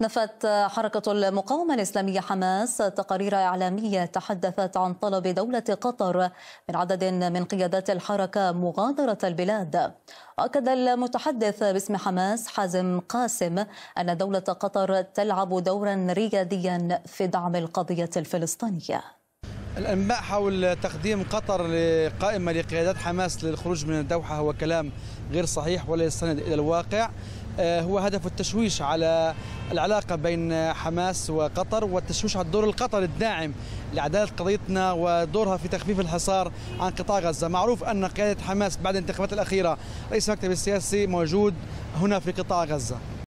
نفت حركة المقاومة الإسلامية حماس تقارير إعلامية تحدثت عن طلب دولة قطر من عدد من قيادات الحركة مغادرة البلاد وأكد المتحدث باسم حماس حازم قاسم أن دولة قطر تلعب دورا رياديا في دعم القضية الفلسطينية الانباء حول تقديم قطر لقائمه لقيادات حماس للخروج من الدوحه هو كلام غير صحيح ولا يستند الى الواقع آه، هو هدف التشويش على العلاقة بين حماس وقطر والتشويش على الدور القطري الداعم لعدالة قضيتنا ودورها في تخفيف الحصار عن قطاع غزة معروف أن قيادة حماس بعد الانتخابات الأخيرة رئيس المكتب السياسي موجود هنا في قطاع غزة